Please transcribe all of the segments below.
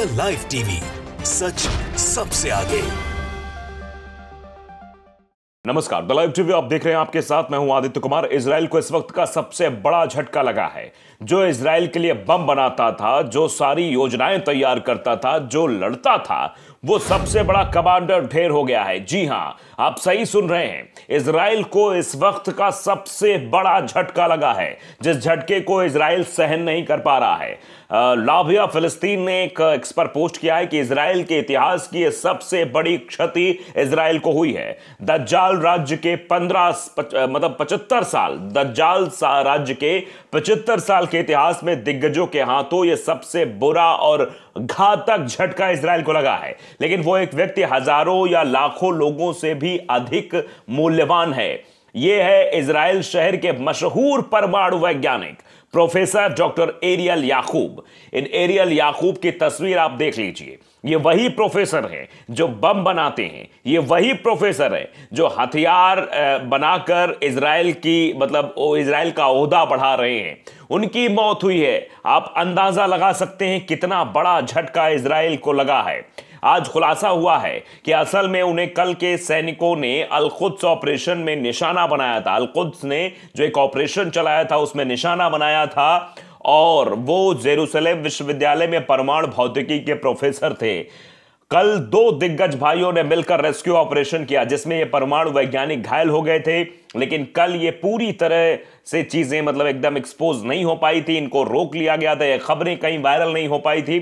the live TV सच सबसे आगे नमस्कार द लाइव टीवी आप देख रहे हैं आपके साथ मैं हूं आदित्य कुमार इसराइल को इस वक्त का सबसे बड़ा झटका लगा है जो इसराइल के लिए बम बनाता था जो सारी योजनाएं तैयार करता था जो लड़ता था वो सबसे बड़ा कमांडर ढेर हो गया है जी हां आप सही सुन रहे हैं इसराइल को इस वक्त का सबसे बड़ा झटका लगा है जिस झटके को इसराइल सहन नहीं कर पा रहा है लाभिया फिलिस्तीन ने एक एक्स पर पोस्ट किया है कि इसराइल के इतिहास की सबसे बड़ी क्षति इसराइल को हुई है दज्जाल राज्य के पंद्रह पच, मतलब पचहत्तर साल दज्जाल सा, राज्य के पचहत्तर साल के इतिहास में दिग्गजों के हाथों यह सबसे बुरा और घातक झटका इसराइल को लगा है लेकिन वो एक व्यक्ति हजारों या लाखों लोगों से भी अधिक मूल्यवान है ये है इसराइल शहर के मशहूर परमाणु वैज्ञानिक प्रोफेसर डॉक्टर एरियल याकूब इन एरियल याकूब की तस्वीर आप देख लीजिए ये वही प्रोफेसर है जो बम बनाते हैं ये वही प्रोफेसर है जो हथियार बनाकर इसराइल की मतलब इसराइल का अहदा बढ़ा रहे हैं उनकी मौत हुई है आप अंदाज़ा लगा सकते हैं कितना बड़ा झटका इसराइल को लगा है आज खुलासा हुआ है कि असल में उन्हें कल के सैनिकों ने अलखुद्स ऑपरेशन में निशाना बनाया था अलखुद्स ने जो एक ऑपरेशन चलाया था उसमें निशाना बनाया था और वो जेरूसलेम विश्वविद्यालय में परमाणु भौतिकी के प्रोफेसर थे कल दो दिग्गज भाइयों ने मिलकर रेस्क्यू ऑपरेशन किया जिसमें ये परमाणु वैज्ञानिक घायल हो गए थे लेकिन कल ये पूरी तरह से चीजें मतलब एकदम एक्सपोज नहीं हो पाई थी इनको रोक लिया गया था ये खबरें कहीं वायरल नहीं हो पाई थी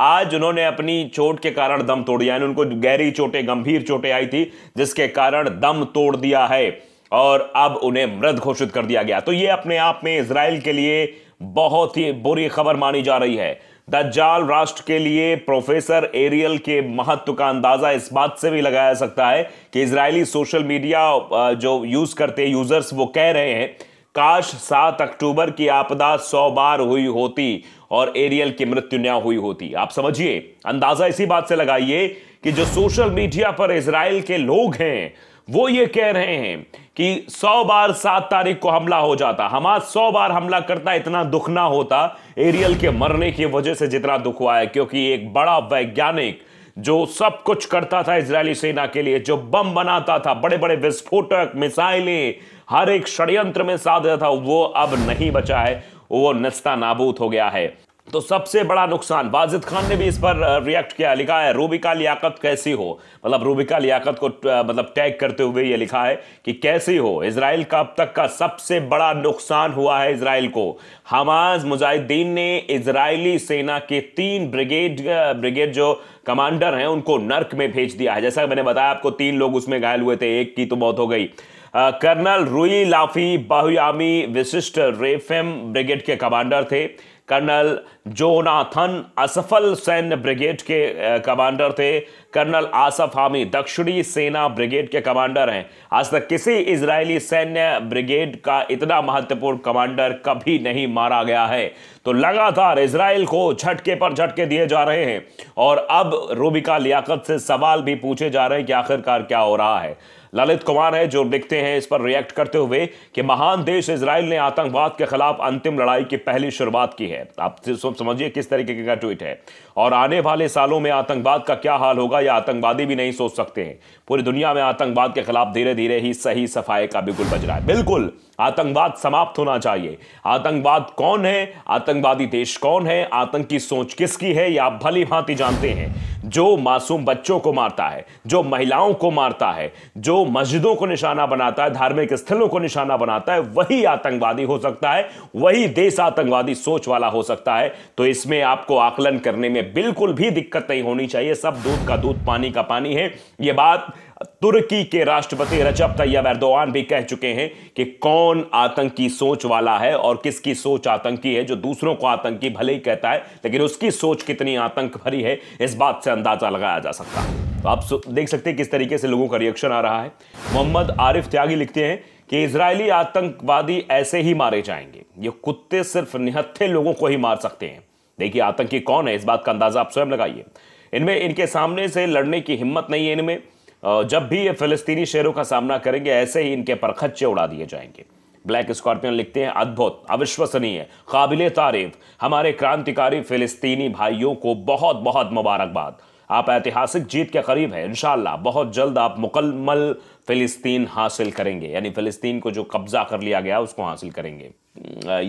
आज उन्होंने अपनी चोट के कारण दम तोड़ दिया यानी उनको गहरी चोटें गंभीर चोटें आई थी जिसके कारण दम तोड़ दिया है और अब उन्हें मृत घोषित कर दिया गया तो ये अपने आप में इसराइल के लिए बहुत ही बुरी खबर मानी जा रही है द जाल राष्ट्र के लिए प्रोफेसर एरियल के महत्व का अंदाजा इस बात से भी लगाया सकता है कि इसराइली सोशल मीडिया जो यूज करते यूजर्स वो कह रहे हैं काश सात अक्टूबर की आपदा सौ बार हुई होती और एरियल की मृत्यु न हुई होती आप समझिए अंदाजा इसी बात से लगाइए कि जो सोशल मीडिया पर इसराइल के लोग हैं वो ये कह रहे हैं कि सौ बार सात तारीख को हमला हो जाता हमास सौ बार हमला करता इतना दुख ना होता एरियल के मरने की वजह से जितना दुख हुआ है क्योंकि एक बड़ा वैज्ञानिक जो सब कुछ करता था इजरायली सेना के लिए जो बम बनाता था बड़े बड़े विस्फोटक मिसाइलें हर एक षड्यंत्र में साथ था वो अब नहीं बचा है वो नस्ता नाबूद हो गया है तो सबसे बड़ा नुकसान वाजिद खान ने भी इस पर रिएक्ट किया लिखा है रूबिका लियाकत कैसी हो मतलब रूबिका लियाकत को मतलब टैग करते हुए ये लिखा है कि कैसी हो इसराइल का अब तक का सबसे बड़ा नुकसान हुआ है इसराइल को हमास मुजाहिदीन ने इसराइली सेना के तीन ब्रिगेड ब्रिगेड जो कमांडर हैं उनको नर्क में भेज दिया है जैसा मैंने बताया आपको तीन लोग उसमें घायल हुए थे एक की तो मौत हो गई कर्नल रुई लाफी बाहुयामी विशिष्ट रेफेम ब्रिगेड के कमांडर थे canal जोनाथन असफल सैन्य ब्रिगेड के कमांडर थे कर्नल आसफ हामी दक्षिणी सेना ब्रिगेड के कमांडर हैं आज तक किसी इजरायली सैन्य ब्रिगेड का इतना महत्वपूर्ण कमांडर कभी नहीं मारा गया है तो लगातार इसराइल को झटके पर झटके दिए जा रहे हैं और अब रूबिका लियाकत से सवाल भी पूछे जा रहे हैं कि आखिरकार क्या हो रहा है ललित कुमार है जो लिखते हैं इस पर रिएक्ट करते हुए कि महान देश इसराइल ने आतंकवाद के खिलाफ अंतिम लड़ाई की पहली शुरुआत की है आप आप समझिए किस तरीके का ट्वीट है और आने वाले सालों में आतंकवाद का क्या हाल होगा या आतंकवादी भी नहीं सोच सकते हैं पूरी दुनिया में आतंकवाद के खिलाफ धीरे धीरे ही सही सफाई का बिल्कुल बज रहा है बिल्कुल आतंकवाद समाप्त होना चाहिए आतंकवाद कौन है आतंकवादी देश कौन है आतंकी सोच किसकी है यह आप भली भांति जानते हैं जो मासूम बच्चों को मारता है जो महिलाओं को मारता है जो मस्जिदों को निशाना बनाता है धार्मिक स्थलों को निशाना बनाता है वही आतंकवादी हो सकता है वही देश आतंकवादी सोच वाला हो सकता है तो इसमें आपको आकलन करने में बिल्कुल भी दिक्कत नहीं होनी चाहिए सब दूध का दूध पानी का पानी है ये बात तुर्की के राष्ट्रपति रजब तैयब एरदोआन भी कह चुके हैं कि कौन आतंकी सोच वाला है और किसकी सोच आतंकी है जो दूसरों को आतंकी भले ही कहता है लेकिन उसकी सोच कितनी आतंक भरी है इस बात से अंदाजा लगाया जा सकता है तो आप देख सकते हैं किस तरीके से लोगों का रिएक्शन आ रहा है मोहम्मद आरिफ त्यागी लिखते हैं कि इसराइली आतंकवादी ऐसे ही मारे जाएंगे ये कुत्ते सिर्फ निहत्थे लोगों को ही मार सकते हैं देखिए आतंकी कौन है इस बात का अंदाजा आप स्वयं लगाइए इनमें इनके सामने से लड़ने की हिम्मत नहीं है इनमें जब भी ये फ़िलिस्तीनी शेरों का सामना करेंगे ऐसे ही इनके पर खच्चे उड़ा दिए जाएंगे ब्लैक स्कॉर्पियन लिखते हैं अद्भुत अविश्वसनीय काबिल तारीफ हमारे क्रांतिकारी फ़िलिस्तीनी भाइयों को बहुत बहुत मुबारकबाद आप ऐतिहासिक जीत के करीब हैं इनशाला बहुत जल्द आप मुकम्मल फ़िलिस्तीन हासिल करेंगे यानी फ़िलिस्तीन को जो कब्ज़ा कर लिया गया उसको हासिल करेंगे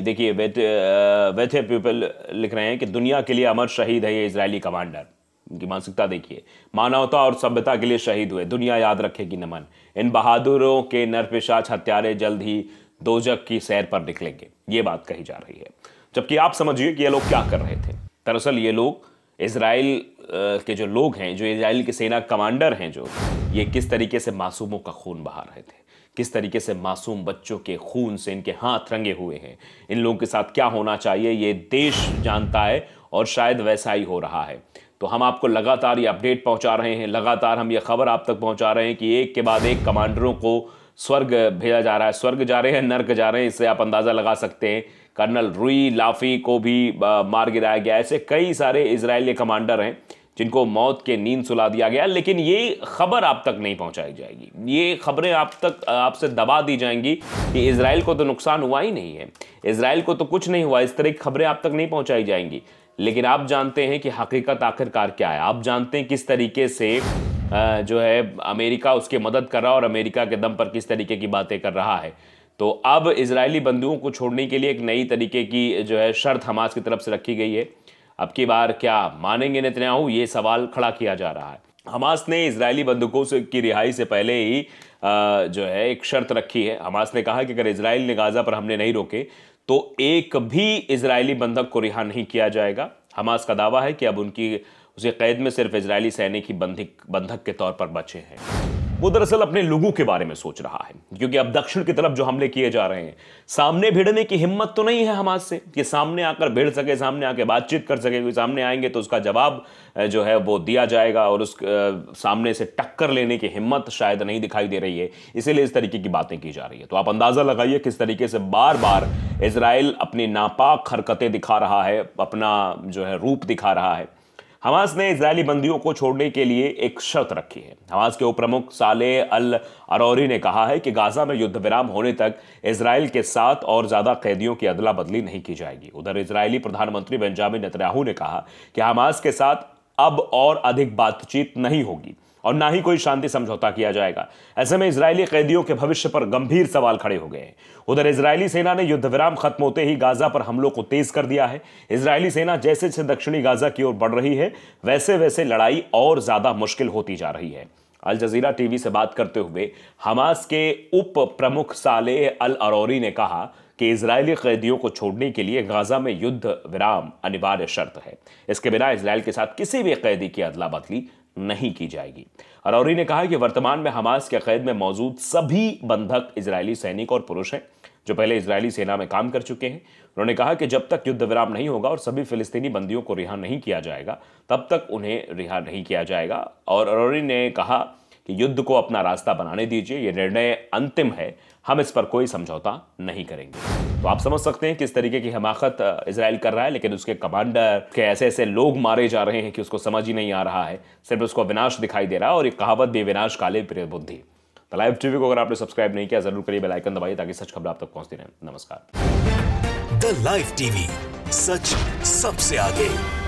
देखिए वेथे पीपल लिख रहे हैं कि दुनिया के लिए अमर शहीद है ये इसराइली कमांडर उनकी मानसिकता देखिए मानवता और सभ्यता के लिए शहीद हुए दुनिया याद रखेगी नमन इन बहादुरों के नरपिशाच हत्यारे जल्द ही दोजक की सैर पर निकलेंगे ये बात कही जा रही है जबकि आप समझिए कि ये लोग क्या कर रहे थे दरअसल ये लोग इसराइल के जो लोग हैं जो इसराइल के सेना कमांडर हैं जो ये किस तरीके से मासूमों का खून बहा रहे थे किस तरीके से मासूम बच्चों के खून से इनके हाथ रंगे हुए हैं इन लोगों के साथ क्या होना चाहिए ये देश जानता है और शायद वैसा ही हो रहा है तो हम आपको लगातार ये अपडेट पहुंचा रहे हैं लगातार हम ये खबर आप तक पहुंचा रहे हैं कि एक के बाद एक कमांडरों को स्वर्ग भेजा जा रहा है स्वर्ग जा रहे हैं नर्क जा रहे हैं इससे आप अंदाज़ा लगा सकते हैं कर्नल रुई लाफी को भी मार गिराया गया ऐसे कई सारे इसराइली कमांडर हैं जिनको मौत के नींद सुला दिया गया लेकिन ये खबर आप तक नहीं पहुंचाई जाएगी ये खबरें आप तक आपसे दबा दी जाएंगी कि इसराइल को तो नुकसान हुआ ही नहीं है इसराइल को तो कुछ नहीं हुआ इस तरह की खबरें आप तक नहीं पहुंचाई जाएंगी लेकिन आप जानते हैं कि हकीकत आखिरकार क्या है आप जानते हैं किस तरीके से जो है अमेरिका उसकी मदद कर रहा और अमेरिका के दम पर किस तरीके की बातें कर रहा है तो अब इसराइली बंधुओं को छोड़ने के लिए एक नई तरीके की जो है शर्त हमास की तरफ से रखी गई है अब की बार क्या मानेंगे नेतन्याहू ये सवाल खड़ा किया जा रहा है हमास ने इसराइली बंदूकों से की रिहाई से पहले ही जो है एक शर्त रखी है हमास ने कहा कि अगर इसराइल ने गाज़ा पर हमने नहीं रोके तो एक भी इसराइली बंधक को रिहा नहीं किया जाएगा हमास का दावा है कि अब उनकी उसे कैद में सिर्फ इसराइली सैनिक ही बंधक बंधक के तौर पर बचे हैं वो दरअसल अपने लोगों के बारे में सोच रहा है क्योंकि अब दक्षिण की तरफ जो हमले किए जा रहे हैं सामने भिड़ने की हिम्मत तो नहीं है हमास से कि सामने आकर भिड़ सके सामने आके बातचीत कर सके क्योंकि सामने आएंगे तो उसका जवाब जो है वो दिया जाएगा और उस सामने से टक्कर लेने की हिम्मत शायद नहीं दिखाई दे रही है इसीलिए इस तरीके की बातें की जा रही है तो आप अंदाज़ा लगाइए किस तरीके से बार बार इसराइल अपनी नापाक हरकतें दिखा रहा है अपना जो है रूप दिखा रहा है हमास ने इसराइली बंदियों को छोड़ने के लिए एक शर्त रखी है हमास के उपप्रमुख साले अल अरौरी ने कहा है कि गाजा में युद्ध विराम होने तक इसराइल के साथ और ज़्यादा कैदियों की अदला बदली नहीं की जाएगी उधर इसराइली प्रधानमंत्री बेंजामिन नेतन्याहू ने कहा कि हमास के साथ अब और अधिक बातचीत नहीं होगी और ना ही कोई शांति समझौता किया जाएगा ऐसे में इसराइली कैदियों के भविष्य पर गंभीर सवाल खड़े हो गए हैं उधर इसराइली सेना ने युद्ध विराम खत्म होते ही गाजा पर हमलों को तेज कर दिया है इसराइली सेना जैसे जैसे दक्षिणी गाजा की ओर बढ़ रही है वैसे वैसे लड़ाई और ज्यादा मुश्किल होती जा रही है अल जजीरा टीवी से बात करते हुए हमास के उप प्रमुख साले अल अरौरी ने कहा कि इसराइली कैदियों को छोड़ने के लिए गाजा में युद्ध विराम अनिवार्य शर्त है इसके बिना इसराइल के साथ किसी भी कैदी की अदला बदली नहीं की जाएगी अरौरी ने कहा कि वर्तमान में हमास के कैद में मौजूद सभी बंधक इजरायली सैनिक और पुरुष हैं जो पहले इजरायली सेना में काम कर चुके हैं उन्होंने कहा कि जब तक युद्ध विराम नहीं होगा और सभी फिलिस्तीनी बंदियों को रिहा नहीं किया जाएगा तब तक उन्हें रिहा नहीं किया जाएगा और अरौरी ने कहा कि युद्ध को अपना रास्ता बनाने दीजिए यह निर्णय अंतिम है हम इस पर कोई समझौता नहीं करेंगे तो आप समझ सकते हैं किस तरीके की हमाकत इसराइल कर रहा है लेकिन उसके कमांडर के ऐसे ऐसे लोग मारे जा रहे हैं कि उसको समझ ही नहीं आ रहा है सिर्फ उसको विनाश दिखाई दे रहा है और एक कहावत भी विनाश काले प्रिय बुद्धि तो लाइव टीवी को अगर आपने सब्सक्राइब नहीं किया जरूर करिए बेलाइकन दबाइए ताकि सच खबर आप तक पहुंचती रहे नमस्कार द लाइव टीवी सच सबसे आगे